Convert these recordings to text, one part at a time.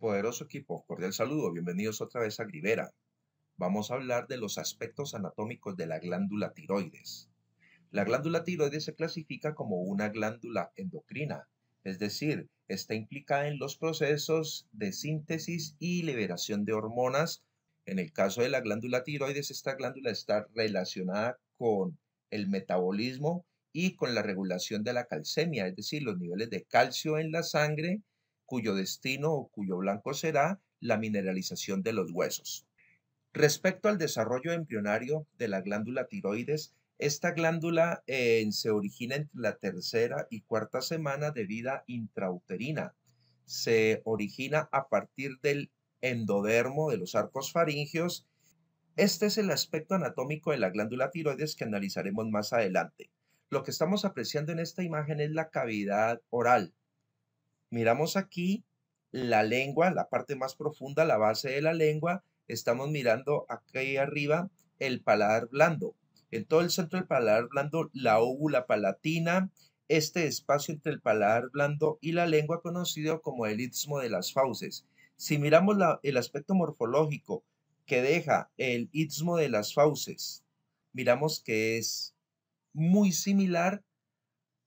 Poderoso equipo, cordial saludo, bienvenidos otra vez a Grivera. Vamos a hablar de los aspectos anatómicos de la glándula tiroides. La glándula tiroides se clasifica como una glándula endocrina, es decir, está implicada en los procesos de síntesis y liberación de hormonas. En el caso de la glándula tiroides, esta glándula está relacionada con el metabolismo y con la regulación de la calcemia, es decir, los niveles de calcio en la sangre cuyo destino o cuyo blanco será la mineralización de los huesos. Respecto al desarrollo embrionario de la glándula tiroides, esta glándula eh, se origina entre la tercera y cuarta semana de vida intrauterina. Se origina a partir del endodermo de los arcos faringios. Este es el aspecto anatómico de la glándula tiroides que analizaremos más adelante. Lo que estamos apreciando en esta imagen es la cavidad oral, miramos aquí la lengua, la parte más profunda, la base de la lengua, estamos mirando aquí arriba el paladar blando. En todo el centro del paladar blando, la óvula palatina, este espacio entre el paladar blando y la lengua conocido como el istmo de las fauces. Si miramos el aspecto morfológico que deja el istmo de las fauces, miramos que es muy similar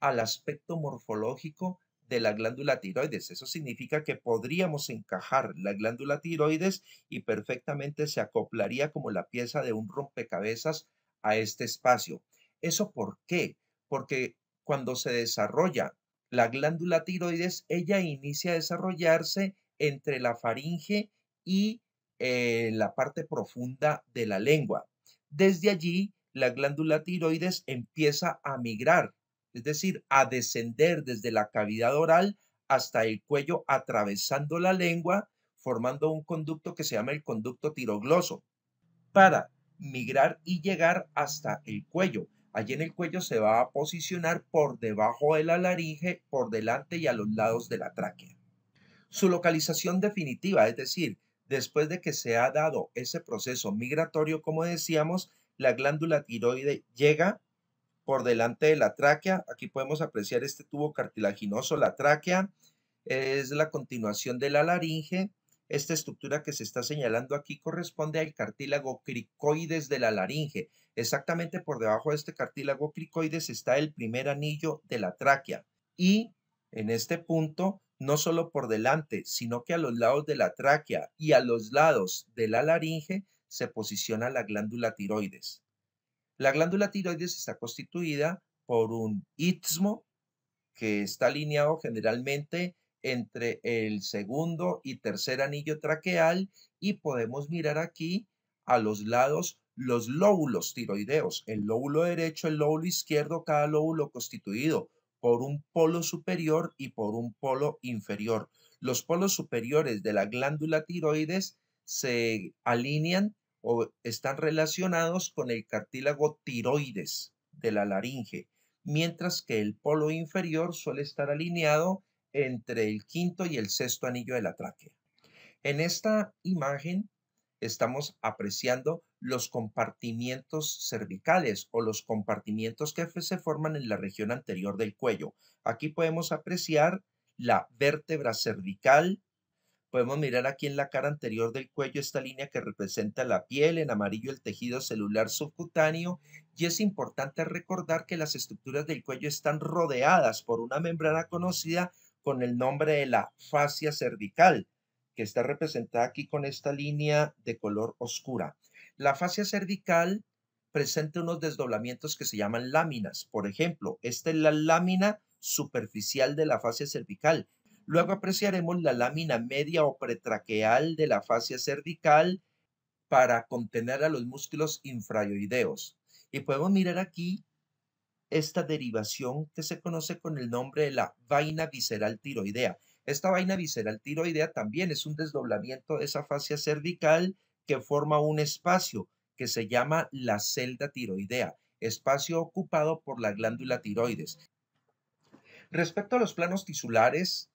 al aspecto morfológico de la glándula tiroides. Eso significa que podríamos encajar la glándula tiroides y perfectamente se acoplaría como la pieza de un rompecabezas a este espacio. ¿Eso por qué? Porque cuando se desarrolla la glándula tiroides, ella inicia a desarrollarse entre la faringe y eh, la parte profunda de la lengua. Desde allí, la glándula tiroides empieza a migrar es decir, a descender desde la cavidad oral hasta el cuello atravesando la lengua, formando un conducto que se llama el conducto tirogloso, para migrar y llegar hasta el cuello. Allí en el cuello se va a posicionar por debajo de la laringe, por delante y a los lados de la tráquea. Su localización definitiva, es decir, después de que se ha dado ese proceso migratorio, como decíamos, la glándula tiroide llega por delante de la tráquea. Aquí podemos apreciar este tubo cartilaginoso, la tráquea. Es la continuación de la laringe. Esta estructura que se está señalando aquí corresponde al cartílago cricoides de la laringe. Exactamente por debajo de este cartílago cricoides está el primer anillo de la tráquea. Y en este punto, no solo por delante, sino que a los lados de la tráquea y a los lados de la laringe se posiciona la glándula tiroides. La glándula tiroides está constituida por un istmo que está alineado generalmente entre el segundo y tercer anillo traqueal y podemos mirar aquí a los lados los lóbulos tiroideos, el lóbulo derecho, el lóbulo izquierdo, cada lóbulo constituido por un polo superior y por un polo inferior. Los polos superiores de la glándula tiroides se alinean o están relacionados con el cartílago tiroides de la laringe, mientras que el polo inferior suele estar alineado entre el quinto y el sexto anillo de la tráquea. En esta imagen estamos apreciando los compartimientos cervicales o los compartimientos que se forman en la región anterior del cuello. Aquí podemos apreciar la vértebra cervical, Podemos mirar aquí en la cara anterior del cuello esta línea que representa la piel, en amarillo el tejido celular subcutáneo y es importante recordar que las estructuras del cuello están rodeadas por una membrana conocida con el nombre de la fascia cervical, que está representada aquí con esta línea de color oscura. La fascia cervical presenta unos desdoblamientos que se llaman láminas. Por ejemplo, esta es la lámina superficial de la fascia cervical. Luego apreciaremos la lámina media o pretraqueal de la fascia cervical para contener a los músculos infrayoideos. Y podemos mirar aquí esta derivación que se conoce con el nombre de la vaina visceral tiroidea. Esta vaina visceral tiroidea también es un desdoblamiento de esa fascia cervical que forma un espacio que se llama la celda tiroidea, espacio ocupado por la glándula tiroides. Respecto a los planos tisulares,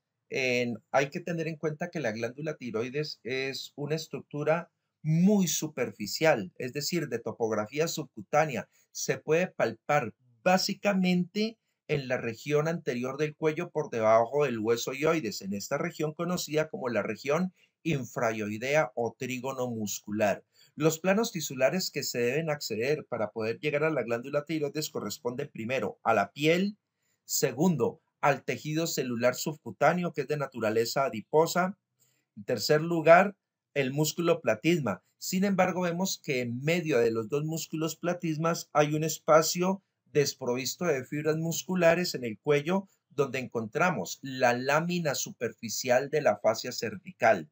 hay que tener en cuenta que la glándula tiroides es una estructura muy superficial, es decir, de topografía subcutánea. Se puede palpar básicamente en la región anterior del cuello por debajo del hueso yoides, en esta región conocida como la región infrayoidea o trígono muscular. Los planos tisulares que se deben acceder para poder llegar a la glándula tiroides corresponden primero a la piel, segundo al tejido celular subcutáneo, que es de naturaleza adiposa. En tercer lugar, el músculo platisma. Sin embargo, vemos que en medio de los dos músculos platismas hay un espacio desprovisto de fibras musculares en el cuello donde encontramos la lámina superficial de la fascia cervical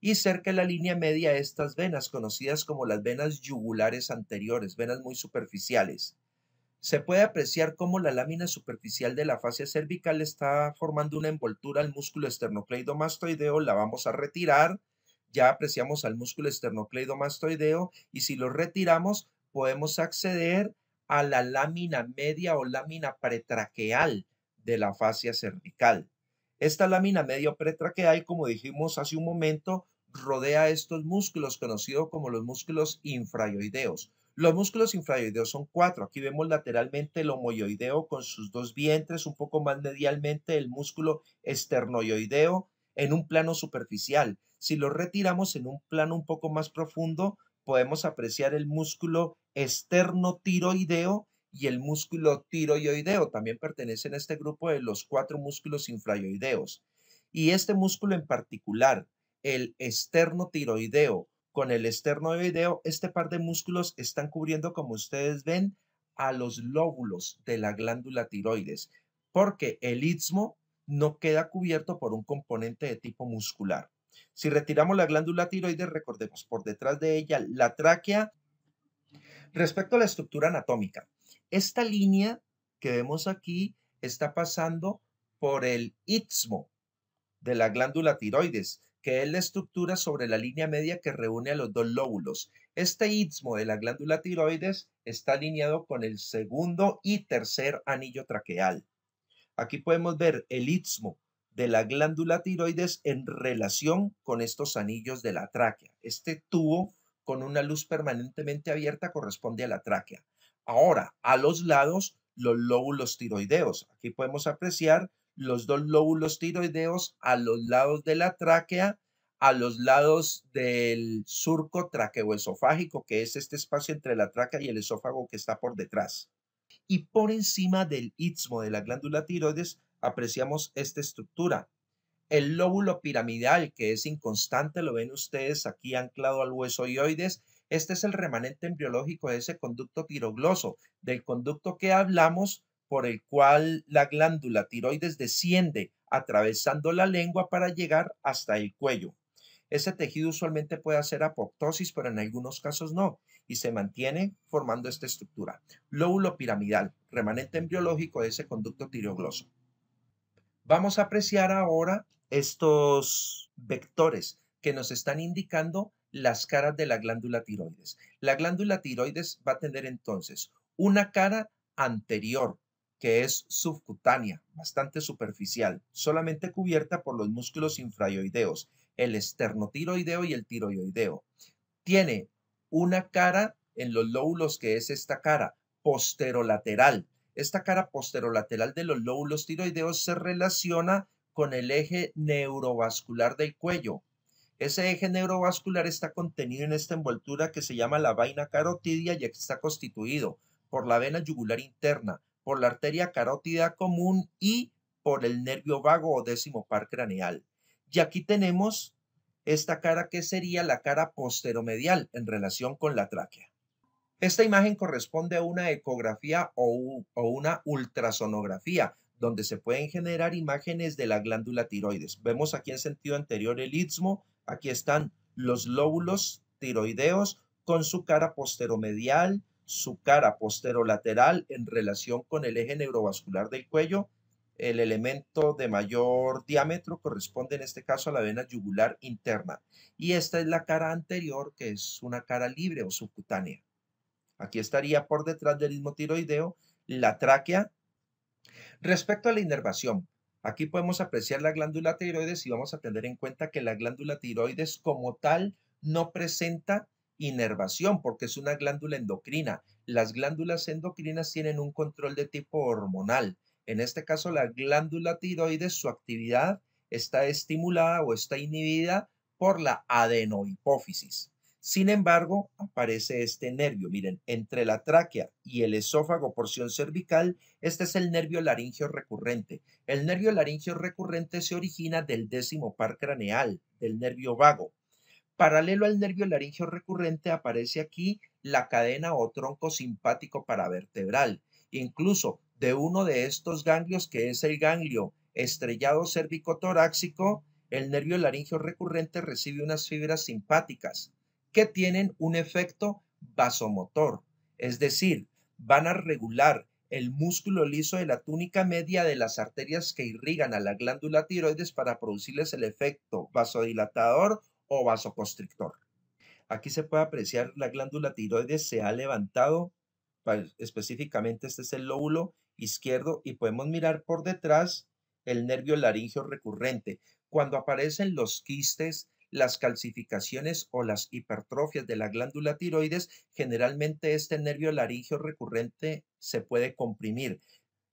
y cerca de la línea media estas venas, conocidas como las venas yugulares anteriores, venas muy superficiales se puede apreciar cómo la lámina superficial de la fascia cervical está formando una envoltura al músculo esternocleidomastoideo, la vamos a retirar, ya apreciamos al músculo esternocleidomastoideo y si lo retiramos podemos acceder a la lámina media o lámina pretraqueal de la fascia cervical. Esta lámina media pretraqueal, como dijimos hace un momento, rodea estos músculos conocidos como los músculos infrayoideos. Los músculos infrayoideos son cuatro. Aquí vemos lateralmente el homoyoideo con sus dos vientres, un poco más medialmente el músculo esternoyoideo en un plano superficial. Si lo retiramos en un plano un poco más profundo, podemos apreciar el músculo esternotiroideo y el músculo tiroideo. También pertenecen a este grupo de los cuatro músculos infrayoideos. Y este músculo en particular, el esternotiroideo, con el externo de video, este par de músculos están cubriendo, como ustedes ven, a los lóbulos de la glándula tiroides, porque el istmo no queda cubierto por un componente de tipo muscular. Si retiramos la glándula tiroides, recordemos por detrás de ella la tráquea. Respecto a la estructura anatómica, esta línea que vemos aquí está pasando por el istmo de la glándula tiroides que es la estructura sobre la línea media que reúne a los dos lóbulos. Este istmo de la glándula tiroides está alineado con el segundo y tercer anillo traqueal. Aquí podemos ver el istmo de la glándula tiroides en relación con estos anillos de la tráquea. Este tubo con una luz permanentemente abierta corresponde a la tráquea. Ahora, a los lados, los lóbulos tiroideos. Aquí podemos apreciar los dos lóbulos tiroideos a los lados de la tráquea, a los lados del surco traqueoesofágico, que es este espacio entre la tráquea y el esófago que está por detrás. Y por encima del istmo de la glándula tiroides apreciamos esta estructura. El lóbulo piramidal, que es inconstante, lo ven ustedes aquí anclado al hueso ioides, este es el remanente embriológico de ese conducto tirogloso, del conducto que hablamos por el cual la glándula tiroides desciende atravesando la lengua para llegar hasta el cuello. Ese tejido usualmente puede hacer apoptosis, pero en algunos casos no, y se mantiene formando esta estructura. Lóbulo piramidal, remanente embriológico de ese conducto tirogloso. Vamos a apreciar ahora estos vectores que nos están indicando las caras de la glándula tiroides. La glándula tiroides va a tener entonces una cara anterior que es subcutánea, bastante superficial, solamente cubierta por los músculos infrayoideos, el esternotiroideo y el tiroideo. Tiene una cara en los lóbulos que es esta cara posterolateral. Esta cara posterolateral de los lóbulos tiroideos se relaciona con el eje neurovascular del cuello. Ese eje neurovascular está contenido en esta envoltura que se llama la vaina carotidia y que está constituido por la vena yugular interna, por la arteria carótida común y por el nervio vago o décimo par craneal. Y aquí tenemos esta cara que sería la cara posteromedial en relación con la tráquea. Esta imagen corresponde a una ecografía o, una ultrasonografía, donde se pueden generar imágenes de la glándula tiroides. Vemos aquí en sentido anterior el istmo, aquí están los lóbulos tiroideos con su cara posteromedial, su cara posterolateral en relación con el eje neurovascular del cuello. El elemento de mayor diámetro corresponde en este caso a la vena yugular interna. Y esta es la cara anterior, que es una cara libre o subcutánea. Aquí estaría por detrás del mismo tiroideo la tráquea. Respecto a la inervación, aquí podemos apreciar la glándula tiroides y vamos a tener en cuenta que la glándula tiroides como tal no presenta inervación, porque es una glándula endocrina. Las glándulas endocrinas tienen un control de tipo hormonal. En este caso, la glándula tiroides, su actividad está estimulada o está inhibida por la adenohipófisis. Sin embargo, aparece este nervio. Miren, entre la tráquea y el esófago, porción cervical, este es el nervio laringio recurrente. El nervio laringio recurrente se origina del décimo par craneal, del nervio vago. Paralelo al nervio laringeo recurrente aparece aquí la cadena o tronco simpático paravertebral, incluso de uno de estos ganglios que es el ganglio estrellado cérvico-toráxico, el nervio laringeo recurrente recibe unas fibras simpáticas que tienen un efecto vasomotor, es decir, van a regular el músculo liso de la túnica media de las arterias que irrigan a la glándula tiroides para producirles el efecto vasodilatador o vasoconstrictor. Aquí se puede apreciar la glándula tiroides se ha levantado, específicamente este es el lóbulo izquierdo y podemos mirar por detrás el nervio laringeo recurrente. Cuando aparecen los quistes, las calcificaciones o las hipertrofias de la glándula tiroides, generalmente este nervio laringio recurrente se puede comprimir.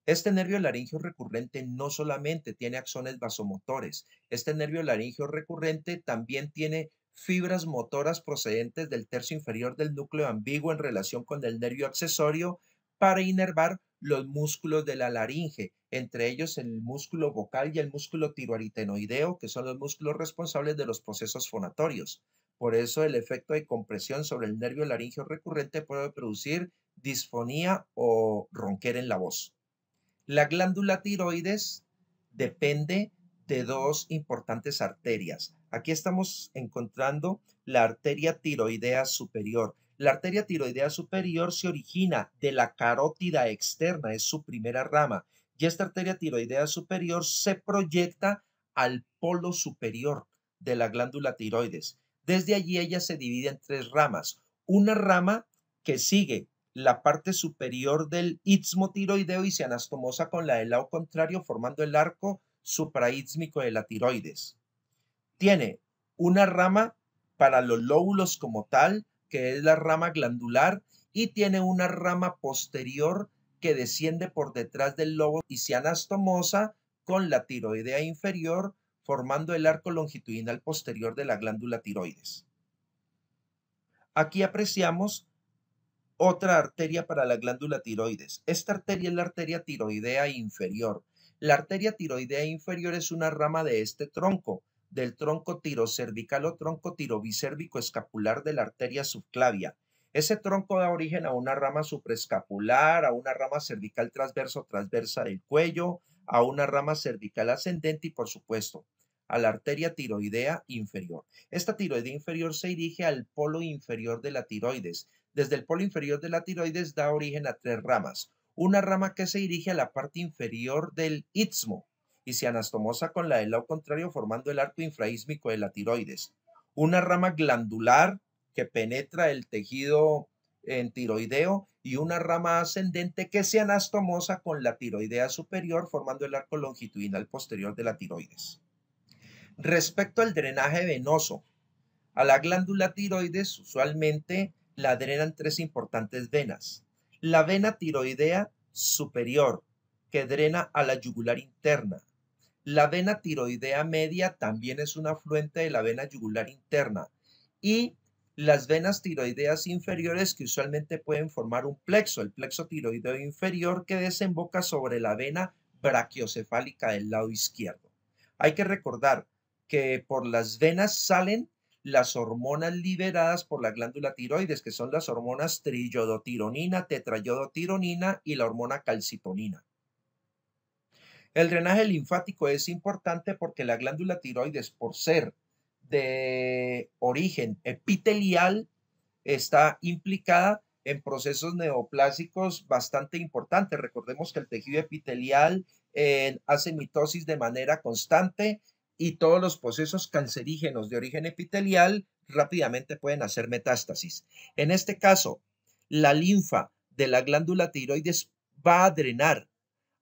Este nervio laringeo recurrente no solamente tiene axones vasomotores, este nervio laringeo recurrente también tiene fibras motoras procedentes del tercio inferior del núcleo ambiguo en relación con el nervio accesorio para inervar los músculos de la laringe, entre ellos el músculo vocal y el músculo tiroaritenoideo, que son los músculos responsables de los procesos fonatorios. Por eso el efecto de compresión sobre el nervio laringeo recurrente puede producir disfonía o ronquer en la voz. La glándula tiroides depende de dos importantes arterias. Aquí estamos encontrando la arteria tiroidea superior. La arteria tiroidea superior se origina de la carótida externa, es su primera rama, y esta arteria tiroidea superior se proyecta al polo superior de la glándula tiroides. Desde allí ella se divide en tres ramas. Una rama que sigue la parte superior del istmo tiroideo y se anastomosa con la del lado contrario formando el arco supraísmico de la tiroides. Tiene una rama para los lóbulos como tal, que es la rama glandular, y tiene una rama posterior que desciende por detrás del lobo y se anastomosa con la tiroidea inferior, formando el arco longitudinal posterior de la glándula tiroides. Aquí apreciamos otra arteria para la glándula tiroides. Esta arteria es la arteria tiroidea inferior. La arteria tiroidea inferior es una rama de este tronco, del tronco tirocervical o tronco tirobicérvico escapular de la arteria subclavia. Ese tronco da origen a una rama supraescapular, a una rama cervical transverso transversa del cuello, a una rama cervical ascendente y, por supuesto, a la arteria tiroidea inferior. Esta tiroidea inferior se dirige al polo inferior de la tiroides, desde el polo inferior de la tiroides da origen a tres ramas. Una rama que se dirige a la parte inferior del istmo y se anastomosa con la del lado contrario formando el arco infraísmico de la tiroides. Una rama glandular que penetra el tejido en tiroideo y una rama ascendente que se anastomosa con la tiroidea superior formando el arco longitudinal posterior de la tiroides. Respecto al drenaje venoso, a la glándula tiroides usualmente la drenan tres importantes venas. La vena tiroidea superior, que drena a la yugular interna. La vena tiroidea media también es un afluente de la vena yugular interna. Y las venas tiroideas inferiores que usualmente pueden formar un plexo, el plexo tiroideo inferior que desemboca sobre la vena brachiocefálica del lado izquierdo. Hay que recordar que por las venas salen las hormonas liberadas por la glándula tiroides, que son las hormonas triyodotironina, tetrayodotironina y la hormona calcitonina. El drenaje linfático es importante porque la glándula tiroides, por ser de origen epitelial, está implicada en procesos neoplásicos bastante importantes. Recordemos que el tejido epitelial eh, hace mitosis de manera constante y todos los procesos cancerígenos de origen epitelial rápidamente pueden hacer metástasis. En este caso, la linfa de la glándula tiroides va a drenar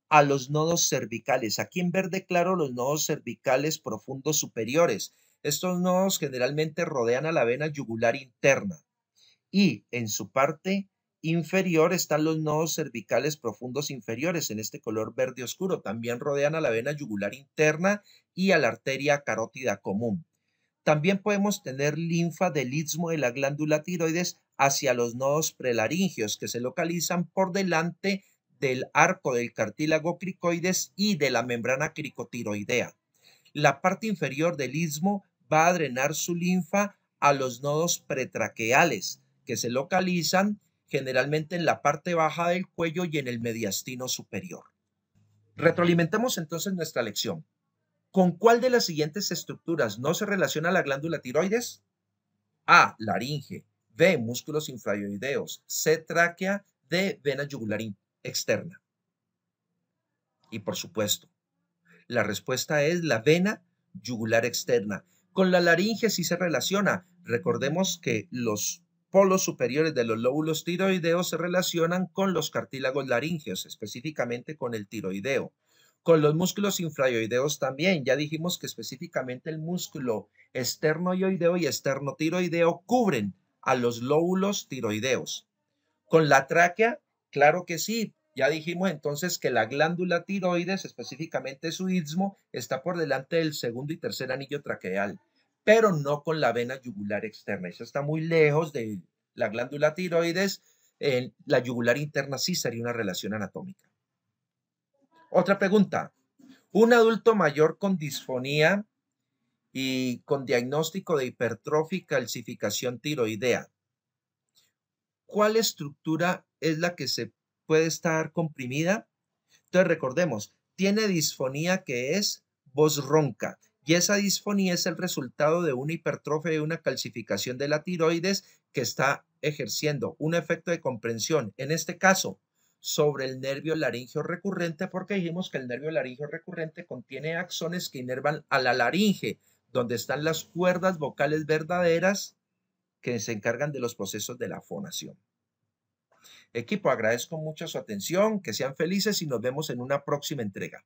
a los nodos cervicales. Aquí en verde claro los nodos cervicales profundos superiores. Estos nodos generalmente rodean a la vena yugular interna y en su parte inferior están los nodos cervicales profundos inferiores en este color verde oscuro. También rodean a la vena yugular interna y a la arteria carótida común. También podemos tener linfa del istmo de la glándula tiroides hacia los nodos prelaringios que se localizan por delante del arco del cartílago cricoides y de la membrana cricotiroidea. La parte inferior del istmo va a drenar su linfa a los nodos pretraqueales que se localizan generalmente en la parte baja del cuello y en el mediastino superior. Retroalimentemos entonces nuestra lección. ¿Con cuál de las siguientes estructuras no se relaciona la glándula tiroides? A. Laringe. B. Músculos infrayoideos. C. Tráquea. D. Vena yugular externa. Y por supuesto, la respuesta es la vena yugular externa. Con la laringe sí se relaciona. Recordemos que los polos superiores de los lóbulos tiroideos se relacionan con los cartílagos laríngeos, específicamente con el tiroideo. Con los músculos infrayoideos también, ya dijimos que específicamente el músculo esternoioideo y esternotiroideo cubren a los lóbulos tiroideos. Con la tráquea, claro que sí, ya dijimos entonces que la glándula tiroides, específicamente su istmo, está por delante del segundo y tercer anillo traqueal pero no con la vena yugular externa. Eso está muy lejos de la glándula tiroides. la yugular interna sí sería una relación anatómica. Otra pregunta. Un adulto mayor con disfonía y con diagnóstico de hipertrofia calcificación tiroidea. ¿Cuál estructura es la que se puede estar comprimida? Entonces recordemos, tiene disfonía que es voz ronca y esa disfonía es el resultado de una hipertrofia y una calcificación de la tiroides que está ejerciendo un efecto de comprensión, en este caso, sobre el nervio laringeo recurrente, porque dijimos que el nervio laringeo recurrente contiene axones que inervan a la laringe, donde están las cuerdas vocales verdaderas que se encargan de los procesos de la fonación. Equipo, agradezco mucho su atención, que sean felices y nos vemos en una próxima entrega.